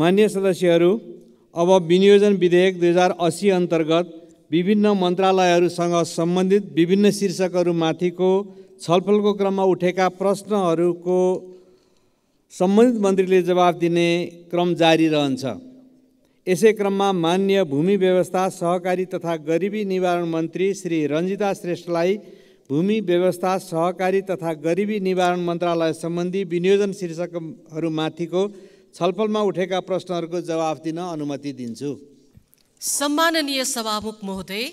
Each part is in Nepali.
मान्य सदस्यहरू अब विनियोजन विधेयक दुई हजार असी अन्तर्गत विभिन्न मन्त्रालयहरूसँग सम्बन्धित विभिन्न शीर्षकहरूमाथिको छलफलको क्रममा उठेका प्रश्नहरूको सम्बन्धित मन्त्रीले जवाब दिने क्रम जारी रहन्छ यसै क्रममा मान्य भूमि व्यवस्था सहकारी तथा गरिबी निवारण मन्त्री श्री रञ्जिता श्रेष्ठलाई भूमि व्यवस्था सहकारी तथा गरिबी निवारण मन्त्रालय सम्बन्धी विनियोजन शीर्षकहरूमाथिको छलफलमा उठेका प्रश्नहरूको जवाफ दिन अनुमति दिन्छु सम्माननीय सभामुख महोदय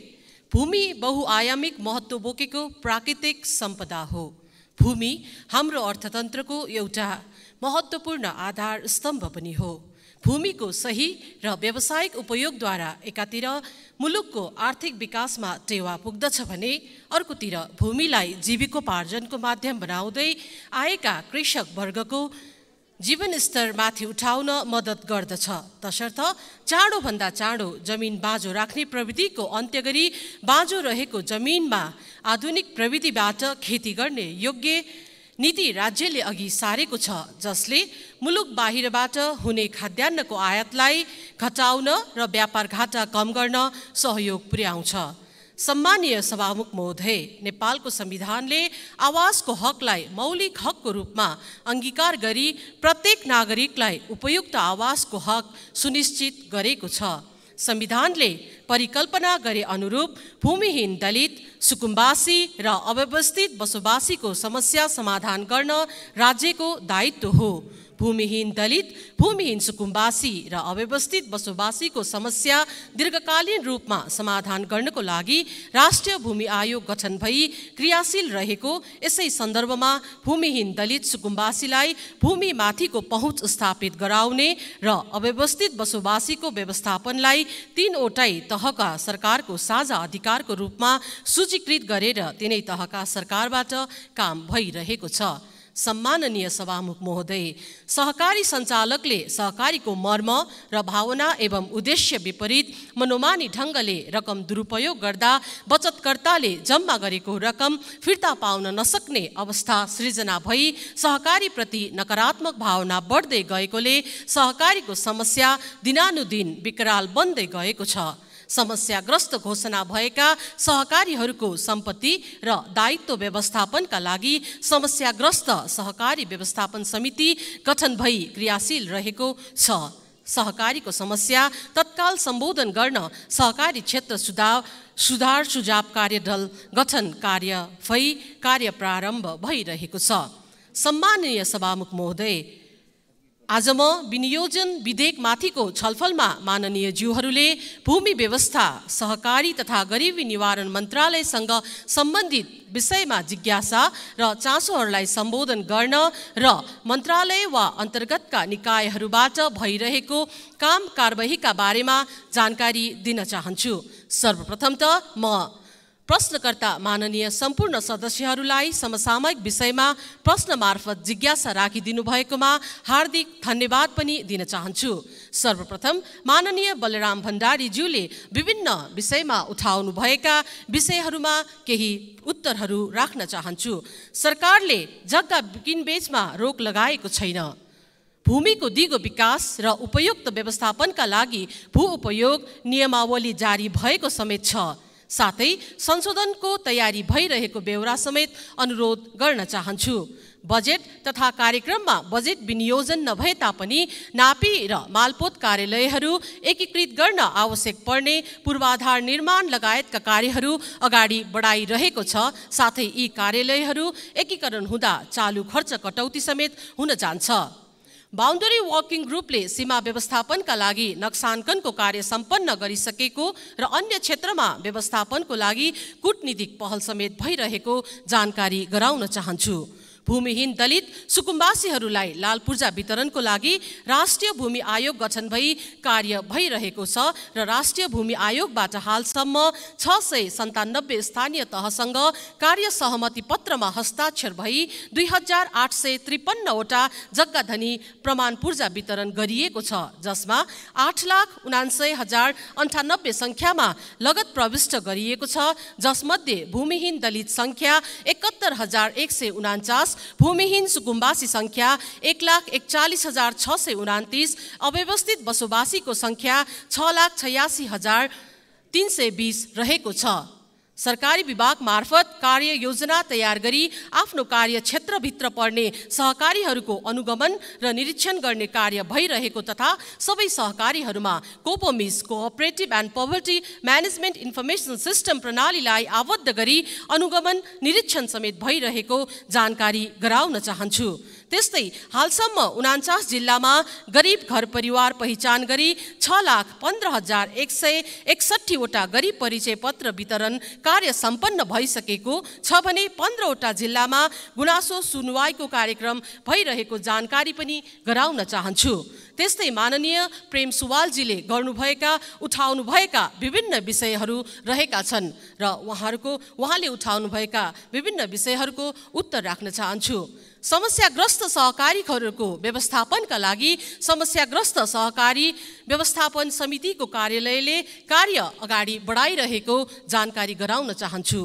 भूमि बहुआयामिक महत्त्व बोकेको प्राकृतिक सम्पदा हो भूमि हाम्रो अर्थतन्त्रको एउटा महत्त्वपूर्ण आधार स्तम्भ पनि हो भूमिको सही र व्यावसायिक उपयोगद्वारा एकातिर मुलुकको आर्थिक विकासमा टेवा पुग्दछ भने अर्कोतिर भूमिलाई जीविकोपार्जनको माध्यम बनाउँदै आएका कृषक वर्गको जीवनस्तरमाथि उठाउन मद्दत गर्दछ तसर्थ चाँडोभन्दा चाँडो जमिन बाँझो राख्ने प्रविधिको अन्त्य गरी बाँझो रहेको जमिनमा आधुनिक प्रविधिबाट खेती गर्ने योग्य नीति राज्यले अघि सारेको छ जसले मुलुक बाहिरबाट हुने खाद्यान्नको आयातलाई घटाउन र व्यापार घाटा कम गर्न सहयोग पुर्याउँछ सम्मानीय सभामुख महोदय नेपालको संविधानले आवासको हकलाई मौलिक हकको रूपमा अङ्गीकार गरी प्रत्येक नागरिकलाई उपयुक्त आवासको हक सुनिश्चित गरेको छ संविधानले परिकल्पना गरे अनुरूप भूमिहीन दलित सुकुम्बासी र अव्यवस्थित बसोबासीको समस्या समाधान गर्न राज्यको दायित्व हो भूमिहीन दलित भूमिहीन सुकुम्बासी र अव्यवस्थित बसोबासीको समस्या दीर्घकालीन रूपमा समाधान गर्नको लागि राष्ट्रिय भूमि आयोग गठन भई क्रियाशील रहेको यसै सन्दर्भमा भूमिहीन दलित सुकुम्बासीलाई भूमिमाथिको पहुँच स्थापित गराउने र अव्यवस्थित बसोबासीको व्यवस्थापनलाई तीनवटै तहका सरकारको साझा अधिकारको रूपमा सूचीकृत गरेर तिनै तहका सरकारबाट काम भइरहेको छ सम्माननीय सभामुख महोदय सहकारी सञ्चालकले सहकारीको मर्म र भावना एवं उद्देश्य विपरीत मनोमानी ढङ्गले रकम दुरुपयोग गर्दा बचतकर्ताले जम्मा गरेको रकम फिर्ता पाउन नसक्ने अवस्था सृजना भई सहकारीप्रति नकारात्मक भावना बढ्दै गएकोले सहकारीको समस्या दिनानुदिन विकराल बन्दै गएको छ समस्याग्रस्त घोषणा भएका सहकारीहरूको सम्पत्ति र दायित्व व्यवस्थापनका लागि समस्याग्रस्त सहकारी व्यवस्थापन समिति गठन भई क्रियाशील रहेको छ सहकारीको समस्या तत्काल सम्बोधन गर्न सहकारी क्षेत्र सुधार सुधार सुझाव कार्यदल गठन कार्य भई कार्य प्रारम्भ भइरहेको छ सम्माननीय सभामुख महोदय आज म विनियोजन विधेयकमाथिको छलफलमा माननीय ज्यूहरूले भूमि व्यवस्था सहकारी तथा गरिबी निवारण मन्त्रालयसँग सम्बन्धित विषयमा जिज्ञासा र चासोहरूलाई सम्बोधन गर्न र मन्त्रालय वा अन्तर्गतका निकायहरूबाट भइरहेको काम कारवाहीका बारेमा जानकारी दिन चाहन्छु सर्वप्रथम त म प्रश्नकर्ता माननीय सम्पूर्ण सदस्यहरूलाई समसामयिक विषयमा प्रश्न मार्फत जिज्ञासा राखिदिनु भएकोमा हार्दिक धन्यवाद पनि दिन चाहन्छु सर्वप्रथम माननीय बलराम भण्डारीज्यूले विभिन्न विषयमा उठाउनुभएका विषयहरूमा केही उत्तरहरू राख्न चाहन्छु सरकारले जग्गा किनबेचमा रोक लगाएको छैन भूमिको दिगो विकास र उपयुक्त व्यवस्थापनका लागि भू उपयोग नियमावली जारी भएको समेत छ साथै संशोधनको तयारी भइरहेको बेहोरा समेत अनुरोध गर्न चाहन्छु बजेट तथा कार्यक्रममा बजेट विनियोजन नभए तापनि नापी र मालपोत कार्यालयहरू एकीकृत गर्न आवश्यक पर्ने पूर्वाधार निर्माण लगायतका कार्यहरू अगाडि बढाइरहेको छ साथै यी कार्यालयहरू एकीकरण हुँदा चालु खर्च कटौती समेत हुन जान्छ बााउन्डरी वर्किङ ग्रुपले सीमा व्यवस्थापनका लागि नक्साङ्कनको कार्य सम्पन्न गरिसकेको र अन्य क्षेत्रमा व्यवस्थापनको लागि कुटनीतिक पहल समेत भइरहेको जानकारी गराउन चाहन्छु भूमिहीन दलित सुकुम्बासीहरूलाई लाल पूर्जा वितरणको लागि राष्ट्रिय भूमि आयोग गठन भई कार्य भइरहेको छ र राष्ट्रिय भूमि आयोगबाट हालसम्म छ सय सन्तानब्बे स्थानीय तहसँग कार्य सहमति पत्रमा हस्ताक्षर भई दुई हजार आठ सय त्रिपन्नवटा जग्गा धनी प्रमाण पूर्जा वितरण गरिएको छ जसमा आठ लाख उनान्सय हजार अन्ठानब्बे सङ्ख्यामा लगत प्रविष्ट गरिएको छ जसमध्ये भूमिहीन दलित सङ्ख्या एकहत्तर हजार एक सय उनान्चास दस भूमिहीन सुकुम्बासी सङ्ख्या एक लाख एकचालिस हजार छ सय उनातिस अव्यवस्थित बसोबासीको सङ्ख्या छ लाख छयासी हजार तिन सय बिस रहेको छ सरकारी विभाग मार्फत कार्य योजना तयार गरी आफ्नो कार्यक्षेत्रभित्र पर्ने सहकारीहरूको अनुगमन र निरीक्षण गर्ने कार्य भइरहेको तथा सबै सहकारीहरूमा COPOMIS cooperative and poverty management information system प्रणालीलाई आबद्ध गरी अनुगमन निरीक्षण समेत भइरहेको जानकारी गराउन चाहन्छु त्यस्तै हालसम्म उनान्चास जिल्लामा गरिब घर परिवार पहिचान गरी छ लाख पन्ध्र हजार एक सय एकसट्ठीवटा गरिब परिचय पत्र वितरण कार्य सम्पन्न भइसकेको छ भने पन्ध्रवटा जिल्लामा गुनासो सुनवाईको कार्यक्रम भइरहेको जानकारी पनि गराउन चाहन्छु त्यस्तै माननीय प्रेम सुवालजीले गर्नुभएका उठाउनुभएका विभिन्न विषयहरू रहेका छन् र उहाँहरूको उहाँले उठाउनुभएका विभिन्न विषयहरूको उत्तर राख्न चाहन्छु समस्याग्रस्त सहकारीहरूको व्यवस्थापनका लागि समस्याग्रस्त सहकारी व्यवस्थापन समितिको कार्यालयले कार्य अगाडि बढाइरहेको जानकारी गराउन चाहन्छु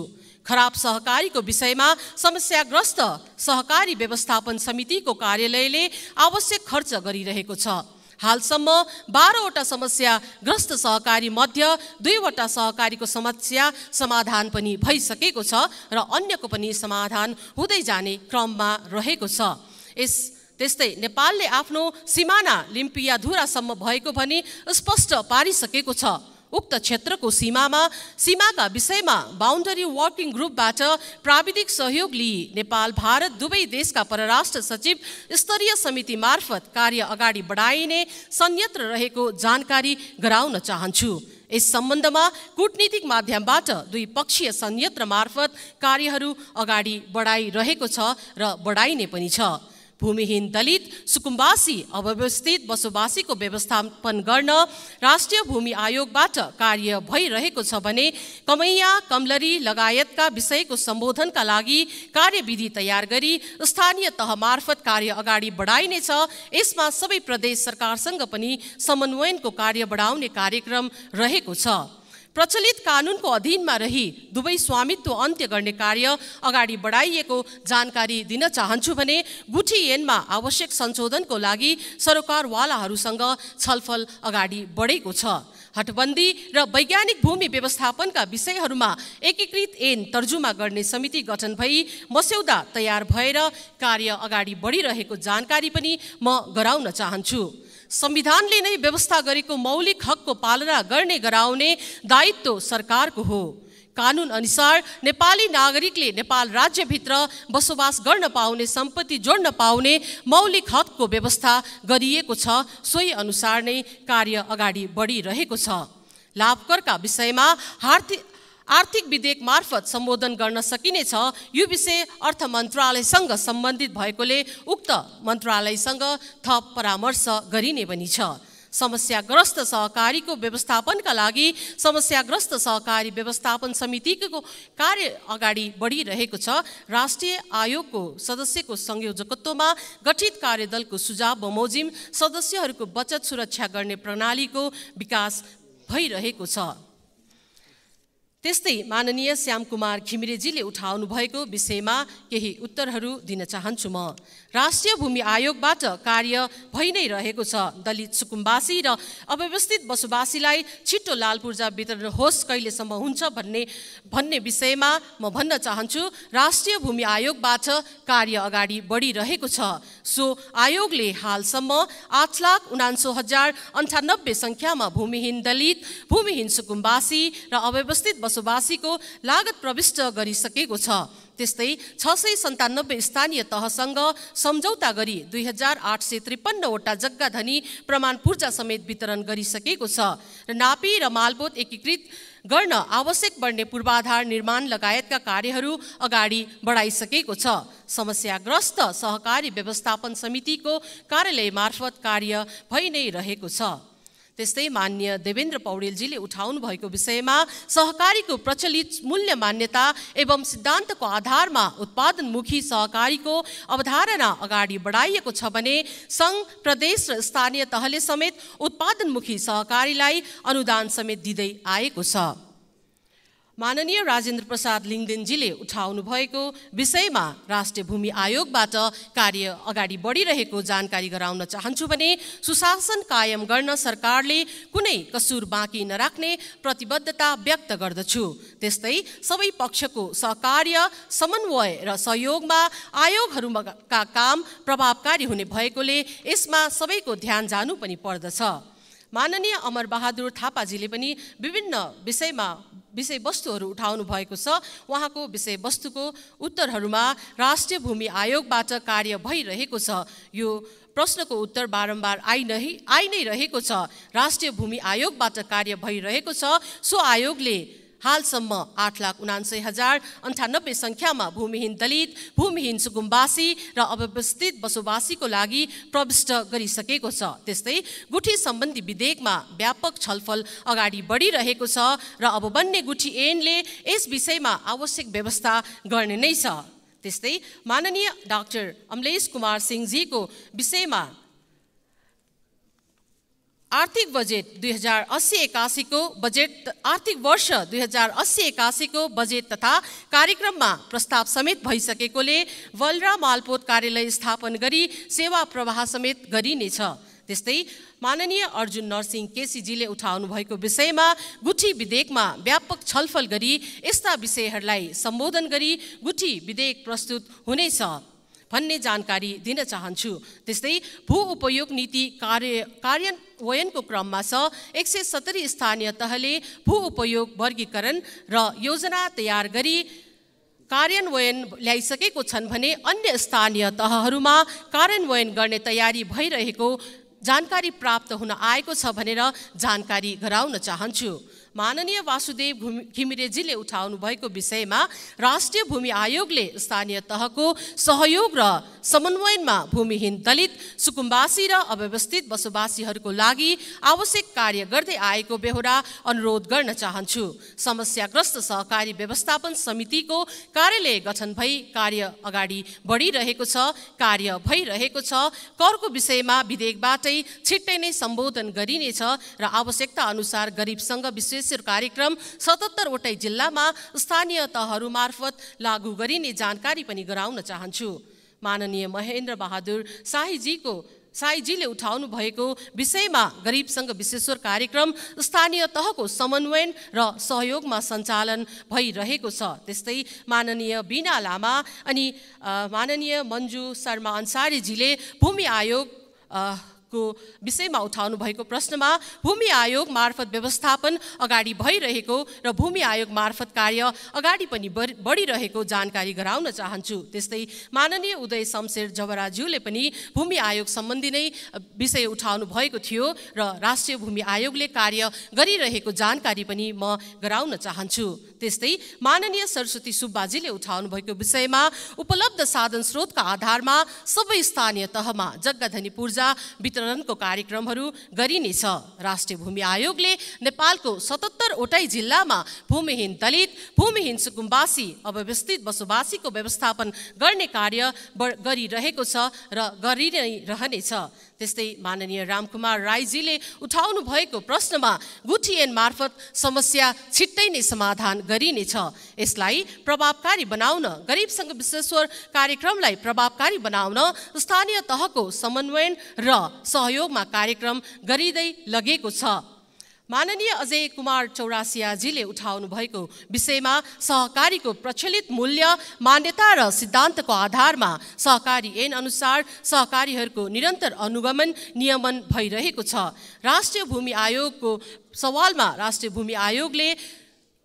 खराब सहकारीको विषयमा समस्याग्रस्त सहकारी व्यवस्थापन समितिको कार्यालयले आवश्यक खर्च गरिरहेको छ हालसम्म बाह्रवटा ग्रस्त सहकारी मध्य दुईवटा सहकारीको समस्या समाधान पनि भइसकेको छ र अन्यको पनि समाधान हुँदै जाने क्रममा रहेको छ यस त्यस्तै नेपालले आफ्नो सिमाना लिम्पियाधुरासम्म भएको भनी स्पष्ट पारिसकेको छ उक्त क्षेत्रको सीमामा सीमाका विषयमा बााउन्डरी वर्किङ ग्रुपबाट प्राविधिक सहयोग लिई नेपाल भारत दुवै देशका परराष्ट्र सचिव स्तरीय समिति मार्फत कार्य अगाडि बढाइने संयन्त्र रहेको जानकारी गराउन चाहन्छु यस सम्बन्धमा कुटनीतिक माध्यमबाट द्विपक्षीय पक्षीय संयन्त्र मार्फत कार्यहरू अगाडि बढाइरहेको छ र बढाइने पनि छ भूमिहीन दलित सुकुम्बासी अव्यवस्थित बसोबासीको व्यवस्थापन गर्न राष्ट्रिय भूमि आयोगबाट कार्य भइरहेको छ भने कमैया कमलरी लगायतका विषयको सम्बोधनका लागि कार्यविधि तयार गरी स्थानीय तह मार्फत कार्य अगाडि बढाइनेछ यसमा सबै प्रदेश सरकारसँग पनि समन्वयनको कार्य बढाउने कार्यक्रम रहेको छ प्रचलित कानुनको अधीनमा रही दुवै स्वामित्व अन्त्य गर्ने कार्य अगाडि बढाइएको जानकारी दिन चाहन्छु भने गुठी ऐनमा आवश्यक संशोधनको लागि सरकारवालाहरूसँग छलफल अगाडि बढेको छ हटबन्दी र वैज्ञानिक भूमि व्यवस्थापनका विषयहरूमा एकीकृत ऐन तर्जुमा गर्ने समिति गठन भई मस्यौदा तयार भएर कार्य अगाडि बढिरहेको जानकारी पनि म गराउन चाहन्छु संविधानले नै व्यवस्था गरेको मौलिक हकको पालना गर्ने गराउने दायित्व सरकारको हो कानुन अनुसार नेपाली नागरिकले नेपाल राज्यभित्र बसोबास गर्न पाउने सम्पत्ति जोड्न पाउने मौलिक हकको व्यवस्था गरिएको छ सोही अनुसार नै कार्य अगाडि बढिरहेको छ लाभकरका विषयमा हार्दिक आर्थिक विधेयक मार्फत सम्बोधन गर्न सकिनेछ यो विषय अर्थ मन्त्रालयसँग सम्बन्धित भएकोले उक्त मन्त्रालयसँग थप परामर्श गरिने पनि छ समस्याग्रस्त सहकारीको व्यवस्थापनका लागि समस्याग्रस्त सहकारी व्यवस्थापन समितिको कार्य अगाडि बढिरहेको छ राष्ट्रिय आयोगको सदस्यको संयोजकत्वमा गठित कार्यदलको सुझाव बमोजिम सदस्यहरूको बचत सुरक्षा गर्ने प्रणालीको विकास भइरहेको छ त्यस्तै माननीय श्याम कुमार घिमिरेजीले उठाउनु भएको विषयमा केही उत्तरहरू दिन चाहन्छु म राष्ट्रिय भूमि आयोगबाट कार्य भइ नै रहेको छ दलित सुकुम्बासी र अव्यवस्थित बसोबासीलाई छिटो लाल पूर्जा वितरण होस् कहिलेसम्म हुन्छ भन्ने भन्ने विषयमा म भन्न चाहन्छु राष्ट्रिय भूमि आयोगबाट कार्य अगाडि बढिरहेको छ सो आयोगले हालसम्म आठ लाख उनान्सो हजार अन्ठानब्बे सङ्ख्यामा भूमिहीन दलित भूमिहीन सुकुम्बासी र अव्यवस्थित बस विश्ववासीको लागत प्रविष्ट गरिसकेको छ त्यस्तै छ सय सन्तानब्बे स्थानीय तहसँग सम्झौता गरी दुई हजार आठ सय त्रिपन्नवटा जग्गा धनी प्रमाण पूर्जा समेत वितरण गरिसकेको छ र नापी र मालबोत एकीकृत गर्न आवश्यक बढ्ने पूर्वाधार निर्माण लगायतका कार्यहरू अगाडि बढाइसकेको छ समस्याग्रस्त सहकारी व्यवस्थापन समितिको कार्यालय मार्फत कार्य भइ नै रहेको छ त्यस्तै मान्य देवेन्द्र पौडेलजीले उठाउनु भएको विषयमा सहकारीको प्रचलित मूल्य मान्यता एवं सिद्धान्तको आधारमा उत्पादनमुखी सहकारीको अवधारणा अगाडि बढाइएको छ भने सङ्घ प्रदेश र स्थानीय तहले समेत उत्पादनमुखी सहकारीलाई अनुदान समेत दिँदै आएको छ माननीय राजेन्द्र प्रसाद लिङ्गदेनजीले उठाउनु भएको विषयमा राष्ट्रिय भूमि आयोगबाट कार्य अगाडि बढिरहेको जानकारी गराउन चाहन्छु भने सुशासन कायम गर्न सरकारले कुनै कसुर बाँकी नराख्ने प्रतिबद्धता व्यक्त गर्दछु त्यस्तै सबै पक्षको सहकार्य समन्वय र सहयोगमा आयोगहरूका काम प्रभावकारी हुने भएकोले यसमा सबैको ध्यान जानु पनि पर्दछ माननीय अमर बहादुर थापाजीले पनि विभिन्न विषयमा विषयवस्तुहरू उठाउनु भएको छ उहाँको विषयवस्तुको उत्तरहरूमा राष्ट्रिय भूमि आयोगबाट कार्य भइरहेको छ यो प्रश्नको उत्तर बारम्बार आइ नै आइ नै रहेको छ राष्ट्रिय भूमि आयोगबाट कार्य भइरहेको छ सो आयोगले हालसम्म आठ लाख उनान्सय हजार अन्ठानब्बे सङ्ख्यामा भूमिहीन दलित भूमिहीन सुगुम्बासी र अव्यवस्थित बसोबासीको लागि प्रविष्ट गरिसकेको छ त्यस्तै गुठी सम्बन्धी विधेयकमा व्यापक छलफल अगाडि बढिरहेको छ र अब बन्ने गुठी ऐनले यस विषयमा आवश्यक व्यवस्था गर्ने नै छ त्यस्तै माननीय डाक्टर अमलेश कुमार सिंहजीको विषयमा आर्थिक बजेट दुई हजार अस्सी एकासीको बजेट आर्थिक वर्ष दुई हजार अस्सी एकासीको बजेट तथा कार्यक्रममा प्रस्ताव समेत भइसकेकोले वलरा मालपोत कार्यालय स्थापन गरी सेवा प्रवाह समेत गरिनेछ त्यस्तै माननीय अर्जुन नरसिंह केसीजीले उठाउनु भएको विषयमा गुठी विधेयकमा व्यापक छलफल गरी यस्ता विषयहरूलाई सम्बोधन गरी गुठी विधेयक प्रस्तुत हुनेछ भन्ने जानकारी दिन चाहन्छु त्यस्तै भू उपयोग नीति कार्य कार्यान्वयनको क्रममा छ एक सय सत्तरी स्थानीय तहले भू उपयोग वर्गीकरण र योजना तयार गरी कार्यान्वयन ल्याइसकेको छन् भने अन्य स्थानीय तहहरूमा कार्यान्वयन गर्ने तयारी भइरहेको जानकारी प्राप्त हुन आएको छ भनेर जानकारी गराउन चाहन्छु माननीय वासुदेव घिमिरेजीले उठाउनु भएको विषयमा राष्ट्रिय भूमि आयोगले स्थानीय तहको सहयोग र समन्वयनमा भूमिहीन दलित सुकुम्बासी र अव्यवस्थित बसोबासीहरूको लागि आवश्यक कार्य गर्दै आएको बेहोरा अनुरोध गर्न चाहन्छु समस्याग्रस्त सहकारी व्यवस्थापन समितिको कार्यालय गठन भई कार्य अगाडि बढिरहेको छ कार्य भइरहेको छ करको विषयमा विधेयकबाटै छिट्टै नै सम्बोधन गरिनेछ र आवश्यकता अनुसार गरिबसँग विशेष उद्देश्य कार्यक्रम सतहत्तरवटै जिल्लामा स्थानीय तहहरू मार्फत लागू गरिने जानकारी पनि गराउन चाहन्छु माननीय महेन्द्र बहादुर साईजीको साईजीले उठाउनु भएको विषयमा गरिबसँग विश्वेश्वर कार्यक्रम स्थानीय तहको समन्वयन र सहयोगमा सञ्चालन भइरहेको छ त्यस्तै माननीय बिना लामा अनि माननीय मन्जु शर्मा अन्सारीजीले भूमि आयोग को विषयमा उठाउनु भएको प्रश्नमा भूमि आयोग मार्फत व्यवस्थापन अगाडि भइरहेको र भूमि आयोग मार्फत कार्य अगाडि पनि बढिरहेको जानकारी गराउन चाहन्छु त्यस्तै माननीय उदय शमशेर जवराज्यूले पनि भूमि आयोग सम्बन्धी नै विषय उठाउनु भएको थियो र राष्ट्रिय भूमि आयोगले कार्य गरिरहेको जानकारी पनि म गराउन चाहन्छु त्यस्तै माननीय सरस्वती सुब्बाजीले उठाउनु भएको विषयमा उपलब्ध साधन स्रोतका आधारमा सबै स्थानीय तहमा जग्गाधनी पूर्जा वितरणको कार्यक्रमहरू गरिनेछ राष्ट्रिय भूमि आयोगले नेपालको सतहत्तरवटै जिल्लामा भूमिहीन दलित भूमिहीन सुकुम्बासी अव्यवस्थित बसोबासीको व्यवस्थापन गर्ने कार्य गरिरहेको छ र गरि नै रहनेछ त्यस्तै माननीय रामकुमार राईजीले उठाउनु भएको प्रश्नमा गुठिएन मार्फत समस्या छिट्टै नै समाधान गरिनेछ यसलाई प्रभावकारी बनाउन गरिबसँग विश्वेश्वर कार्यक्रमलाई प्रभावकारी बनाउन स्थानीय तहको समन्वयन र सहयोगमा कार्यक्रम गरिँदै लगेको छ माननीय अजय कुमार चौरासियाजीले उठाउनु भएको विषयमा सहकारीको प्रचलित मूल्य मान्यता र सिद्धान्तको आधारमा सहकारी ऐन अनुसार सहकारीहरूको निरन्तर अनुगमन नियमन भइरहेको छ राष्ट्रिय भूमि आयोगको सवालमा राष्ट्रिय भूमि आयोगले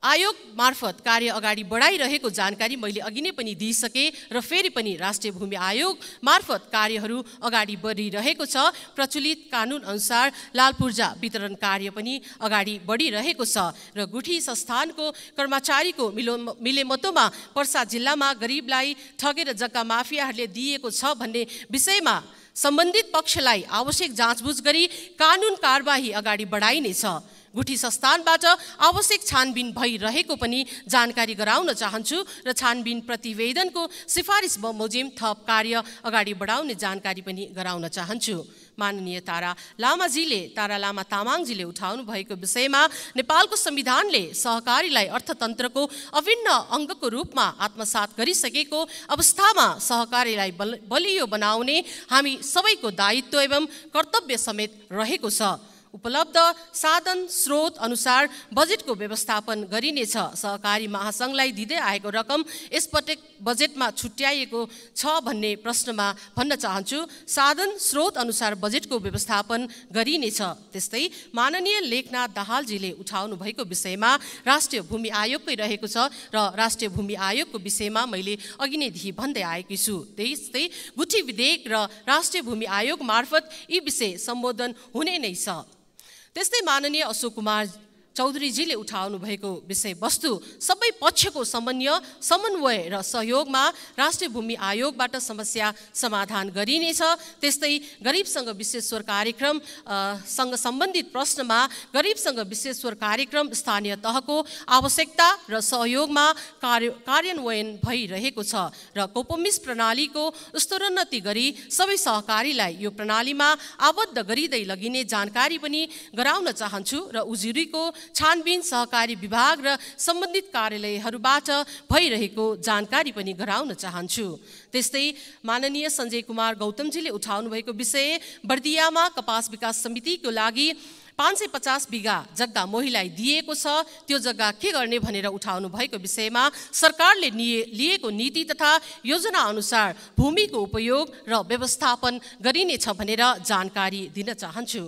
आयोग मार्फत कार्य अगाडि बढाइरहेको जानकारी मैले अघि नै पनि दिइसकेँ र फेरि पनि राष्ट्रिय भूमि आयोग मार्फत कार्यहरू अगाडि बढिरहेको छ प्रचलित कानुनअनुसार लाल पूर्जा वितरण कार्य पनि अगाडि बढिरहेको छ र गुठी संस्थानको कर्मचारीको मिलो मिलेमतोमा पर्सा जिल्लामा गरिबलाई ठगेर जग्गा माफियाहरूले दिएको छ भन्ने विषयमा सम्बन्धित पक्षलाई आवश्यक जाँचबुझ गरी कानुन कारवाही अगाडि बढाइनेछ गुठी संस्थानबाट आवश्यक छानबिन भइरहेको पनि जानकारी गराउन चाहन्छु र छानबिन प्रतिवेदनको सिफारिस बमोजिम थप कार्य अगाडि बढाउने जानकारी पनि गराउन चाहन्छु माननीय तारा लामाजीले तारा लामा तामाङजीले उठाउनु भएको विषयमा नेपालको संविधानले सहकारीलाई अर्थतन्त्रको अभिन्न अङ्गको रूपमा आत्मसात गरिसकेको अवस्थामा सहकारीलाई बल बलियो बनाउने हामी सबैको दायित्व एवं कर्तव्य समेत रहेको छ उपलब्ध साधन स्रोत अनुसार बजेटको व्यवस्थापन गरिनेछ सहकारी महासङ्घलाई दिँदै आएको रकम यसपटक बजेटमा छुट्याइएको छ भन्ने प्रश्नमा भन्न चाहन्छु साधन स्रोत अनुसार बजेटको व्यवस्थापन गरिनेछ त्यस्तै माननीय लेखनाथ दाहालजीले उठाउनु भएको विषयमा राष्ट्रिय भूमि आयोगकै रहेको छ र राष्ट्रिय भूमि आयोगको विषयमा मैले अघि नै नैदेखि भन्दै आएकी छु त्यस्तै गुठी विधेयक र राष्ट्रिय भूमि आयोग मार्फत यी विषय सम्बोधन हुने नै छ त्यस्तै माननीय अशोक कुमार चौधरीजीले उठाउनु भएको विषयवस्तु सबै पक्षको समन्वय समन्वय र सहयोगमा राष्ट्रिय भूमि आयोगबाट समस्या समाधान गरिनेछ त्यस्तै गरिबसँग विश्वेश्वर कार्यक्रम सँग सम्बन्धित प्रश्नमा गरिबसँग विश्वेश्वर कार्यक्रम स्थानीय तहको आवश्यकता र सहयोगमा कार्य कार्यान्वयन भइरहेको छ र कोपोमिस प्रणालीको स्तरोन्नति गरी सबै सहकारीलाई यो प्रणालीमा आबद्ध गरिँदै लगिने जानकारी पनि गराउन चाहन्छु र उजुरीको छानबिन सहकारी विभाग र सम्बन्धित कार्यालयहरूबाट भइरहेको जानकारी पनि गराउन चाहन्छु त्यस्तै माननीय सञ्जय कुमार गौतमजीले भएको विषय बर्दियामा कपास विकास समितिको लागि पाँच सय पचास बिघा जग्गा मोहीलाई दिएको छ त्यो जग्गा के गर्ने भनेर उठाउनु भएको विषयमा सरकारले लिएको नीति तथा योजना अनुसार भूमिको उपयोग र व्यवस्थापन गरिनेछ भनेर जानकारी दिन चाहन्छु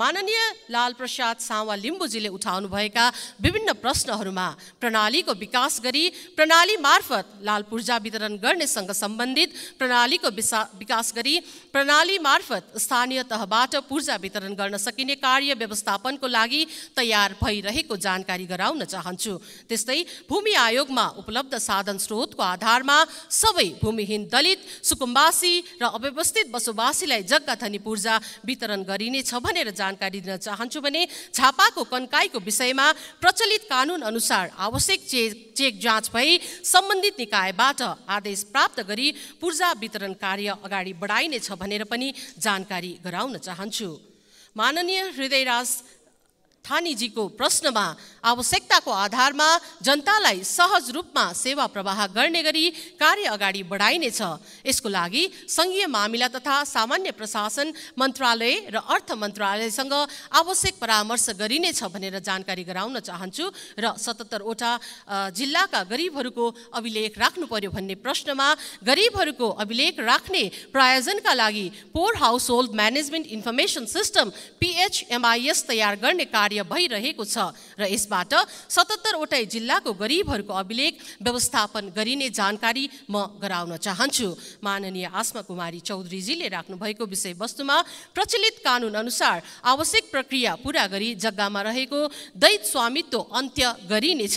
माननीय लालप्रसाद सावा लिम्बुजीले उठाउनुभएका विभिन्न प्रश्नहरूमा प्रणालीको विकास गरी प्रणाली मार्फत लाल पूर्जा वितरण गर्नेसँग सम्बन्धित प्रणालीको विकास गरी प्रणाली मार्फत स्थानीय तहबाट पूर्जा वितरण गर्न सकिने कार्य व्यवस्थापनको लागि तयार भइरहेको जानकारी गराउन चाहन्छु त्यस्तै भूमि आयोगमा उपलब्ध साधन स्रोतको आधारमा सबै भूमिहीन दलित सुकुम्बासी र अव्यवस्थित बसोबासीलाई जग्गा धनी पूर्जा वितरण गरिनेछ भनेर जानकारी दिन चाहन्छु भने छापाको कन्काईको विषयमा प्रचलित कानुन अनुसार आवश्यक चेक चेक जाँच भई सम्बन्धित निकायबाट आदेश प्राप्त गरी पूर्जा वितरण कार्य अगाडि बढाइनेछ भनेर पनि जानकारी गराउन चाहन्छु माननीय हृदयराज थानीजीको प्रश्नमा आवश्यकताको आधारमा जनतालाई सहज रूपमा सेवा प्रवाह गर्ने गरी कार्य अगाडि बढाइनेछ यसको लागि सङ्घीय मामिला तथा सामान्य प्रशासन मन्त्रालय र अर्थ मन्त्रालयसँग आवश्यक परामर्श गरिनेछ भनेर जानकारी गराउन चाहन्छु र सतहत्तरवटा जिल्लाका गरिबहरूको अभिलेख राख्नु पर्यो भन्ने प्रश्नमा गरिबहरूको अभिलेख राख्ने प्रायोजनका लागि poor household management information system PHMIS तयार गर्ने कार्य कार्य भइरहेको छ र यसबाट सतहत्तरवटै जिल्लाको गरिबहरूको अभिलेख व्यवस्थापन गरिने जानकारी म गराउन चाहन्छु माननीय आस्मा कुमारी चौधरीजीले राख्नुभएको विषयवस्तुमा प्रचलित कानुन अनुसार आवश्यक प्रक्रिया पुरा गरी जग्गामा रहेको दैत स्वामित्व अन्त्य गरिनेछ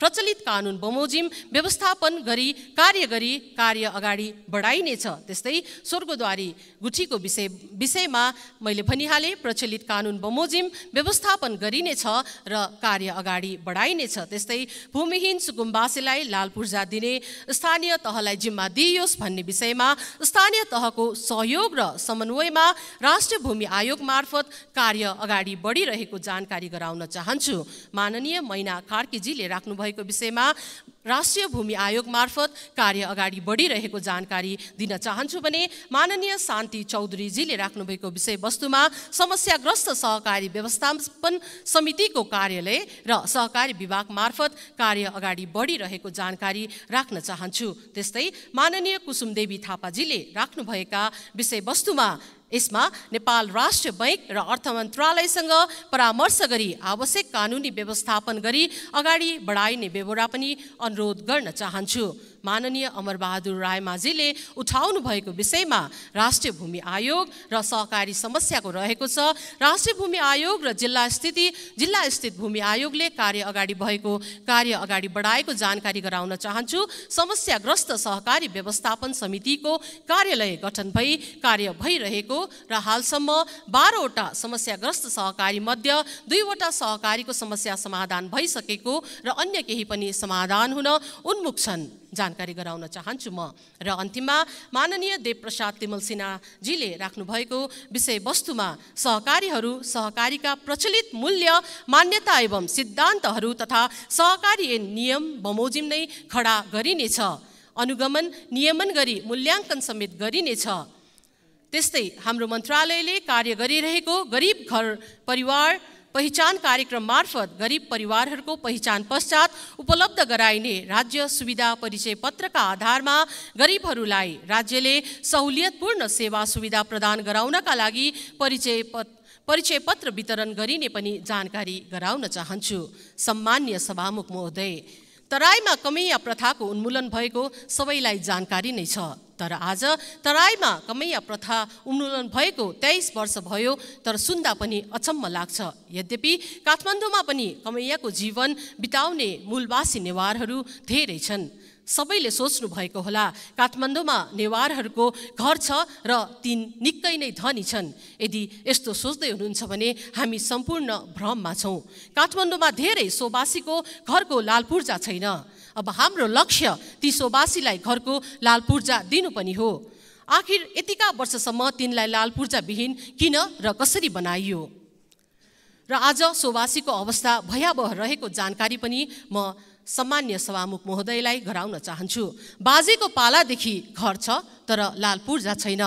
प्रचलित कानुन बमोजिम व्यवस्थापन गरी कार्य गरी कार्य अगाडि बढाइनेछ त्यस्तै स्वर्गद्वारी गुठीको विषय विषयमा मैले भनिहालेँ प्रचलित कानुन बमोजिम व्यवस्थापन गरिनेछ र कार्य अगाडि बढाइनेछ त्यस्तै भूमिहीन सुकुम्बासीलाई लाल पूर्जा दिने स्थानीय तहलाई जिम्मा दिइयोस् भन्ने विषयमा स्थानीय तहको सहयोग र समन्वयमा राष्ट्रिय भूमि आयोग मार्फत कार्य अगाडि बढिरहेको जानकारी गराउन चाहन्छु माननीय मैना कार्कीजीले राख्नुभयो भएको विषयमा राष्ट्रिय भूमि आयोग मार्फत कार्य अगाडि बढिरहेको जानकारी दिन चाहन्छु भने माननीय शान्ति चौधरीजीले राख्नुभएको विषयवस्तुमा समस्याग्रस्त सहकारी व्यवस्थापन समितिको कार्यालय र सहकारी विभाग मार्फत कार्य अगाडि बढिरहेको जानकारी राख्न चाहन्छु त्यस्तै माननीय कुसुमदेवी थापाजीले राख्नुभएका विषयवस्तुमा यसमा नेपाल राष्ट्र बैङ्क र अर्थ मन्त्रालयसँग परामर्श गरी आवश्यक कानुनी व्यवस्थापन गरी अगाडि बढाइने बेहोरा पनि अनुरोध गर्न चाहन्छु माननीय अमरबहादुर रायमाझीले उठाउनु भएको विषयमा राष्ट्रिय भूमि आयोग र सहकारी समस्याको रहेको छ राष्ट्रिय भूमि आयोग र जिल्ला स्थिति जिल्ला स्थित भूमि आयोगले कार्य अगाडि भएको कार्य अगाडि बढाएको जानकारी गराउन चाहन्छु समस्याग्रस्त सहकारी व्यवस्थापन समितिको कार्यालय गठन भई कार्य भइरहेको र हालसम्म बाह्रवटा समस्याग्रस्त सहकारी मध्य दुईवटा सहकारीको समस्या समाधान भइसकेको र अन्य केही पनि समाधान हुन उन्मुख छन् जानकारी गराउन चाहन्छु म र अन्तिममा माननीय देवप्रसाद तिमल सिन्हाजीले राख्नुभएको विषयवस्तुमा सहकारीहरू सहकारीका प्रचलित मूल्य मान्यता एवं सिद्धान्तहरू तथा सहकारी नियम बमोजिम नै खडा गरिनेछ अनुगमन नियमन गरी मूल्याङ्कन समेत गरिनेछ त्यस्तै हाम्रो मन्त्रालयले कार्य गरिरहेको गरिब घर परिवार पहिचान कार्यक्रम मार्फत गरिब परिवारहरूको पहिचान पश्चात उपलब्ध गराइने राज्य सुविधा परिचय पत्रका आधारमा गरिबहरूलाई राज्यले सहुलियतपूर्ण सेवा सुविधा प्रदान गराउनका लागि परिचय पत्र परिचय पत्र वितरण गरिने पनि जानकारी गराउन चाहन्छु सम्मान्य सभामुख महोदय तराईमा कमैया प्रथाको उन्मूलन भएको सबैलाई जानकारी नै छ तर आज तराईमा कमैया प्रथा उन्मूलन भएको तेइस वर्ष भयो तर सुन्दा पनि अचम्म लाग्छ यद्यपि काठमाडौँमा पनि कमैयाको जीवन बिताउने मूलवासी नेवारहरू धेरै छन् सबैले सोच्नु भएको होला काठमाडौँमा नेवारहरूको घर छ र तिन निकै नै धनी छन् यदि यस्तो सोच्दै हुनुहुन्छ भने हामी सम्पूर्ण भ्रममा छौँ काठमाडौँमा धेरै सोवासीको घरको लालपूर्जा छैन अब हाम्रो लक्ष्य ती सोबासीलाई घरको लाल पूर्जा दिनु पनि हो आखिर यतिका वर्षसम्म तिनलाई लाल विहीन किन र कसरी बनाइयो र आज सोबासीको अवस्था भयावह रहेको जानकारी पनि म सामान्य सभामुख महोदयलाई गराउन चाहन्छु बाजेको पालादेखि घर छ तर लाल पूर्जा छैन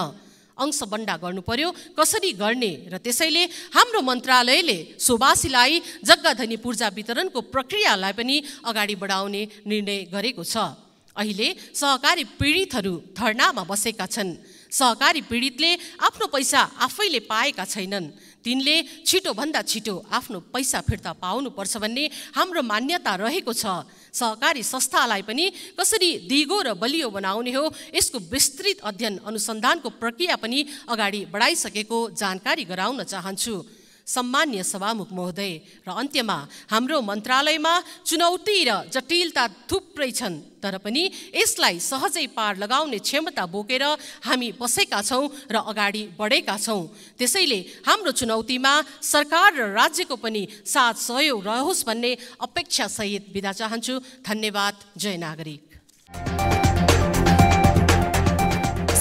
बन्डा गर्नु पर्यो कसरी गर्ने र त्यसैले हाम्रो मन्त्रालयले जग्गा धनी पूर्जा वितरणको प्रक्रियालाई पनि अगाडि बढाउने निर्णय गरेको छ अहिले सहकारी पीडितहरू धरनामा बसेका छन् सहकारी पीडितले आफ्नो पैसा आफैले पाएका छैनन् तिनले छिटोभन्दा छिटो आफ्नो पैसा फिर्ता पाउनुपर्छ भन्ने हाम्रो मान्यता रहेको छ सहकारी संस्थालाई पनि कसरी दिगो र बलियो बनाउने हो यसको विस्तृत अध्ययन अनुसन्धानको प्रक्रिया पनि अगाडि बढाइसकेको जानकारी गराउन चाहन्छु सम्मान्य सभामुख महोदय र अन्त्यमा हाम्रो मन्त्रालयमा चुनौती र जटिलता थुप्रै छन् तर पनि यसलाई सहजै पार लगाउने क्षमता बोकेर हामी बसेका छौँ र अगाडि बढेका छौँ त्यसैले हाम्रो चुनौतीमा सरकार र राज्यको पनि साथ सहयोग रहोस् भन्ने अपेक्षासहित बिदा चाहन्छु धन्यवाद जय नागरिक